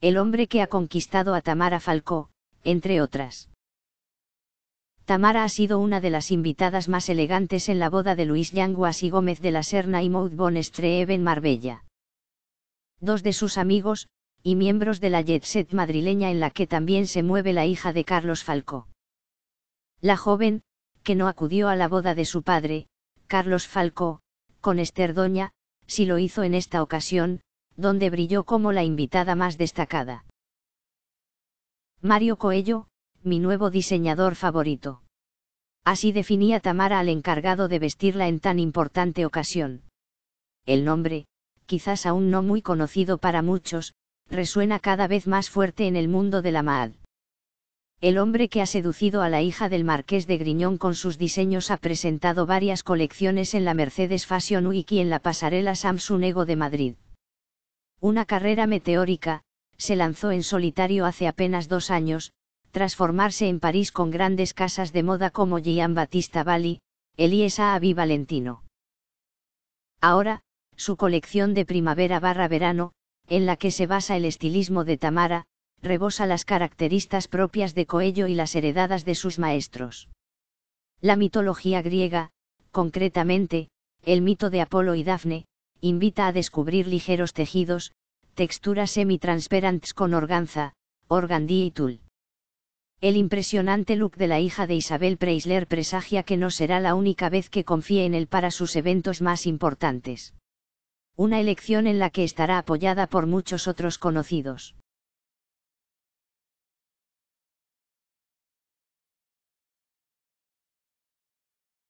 el hombre que ha conquistado a Tamara Falcó, entre otras. Tamara ha sido una de las invitadas más elegantes en la boda de Luis Yanguas y Gómez de la Serna y Maud Bon Eben Marbella. Dos de sus amigos, y miembros de la jet set madrileña en la que también se mueve la hija de Carlos Falcó. La joven, que no acudió a la boda de su padre, Carlos Falcó, con Esther Doña, sí lo hizo en esta ocasión, donde brilló como la invitada más destacada. Mario Coello, mi nuevo diseñador favorito. Así definía Tamara al encargado de vestirla en tan importante ocasión. El nombre, quizás aún no muy conocido para muchos, resuena cada vez más fuerte en el mundo de la MAD. El hombre que ha seducido a la hija del marqués de Griñón con sus diseños ha presentado varias colecciones en la Mercedes Fashion Week y en la pasarela Samsung Ego de Madrid una carrera meteórica, se lanzó en solitario hace apenas dos años, transformarse en París con grandes casas de moda como Gian Battista Bali, A. Avi Valentino. Ahora, su colección de primavera barra verano, en la que se basa el estilismo de Tamara, rebosa las características propias de Coello y las heredadas de sus maestros. La mitología griega, concretamente, el mito de Apolo y Dafne, invita a descubrir ligeros tejidos, texturas semi-transparentes con organza, organdí y tul. El impresionante look de la hija de Isabel Preisler presagia que no será la única vez que confíe en él para sus eventos más importantes. Una elección en la que estará apoyada por muchos otros conocidos.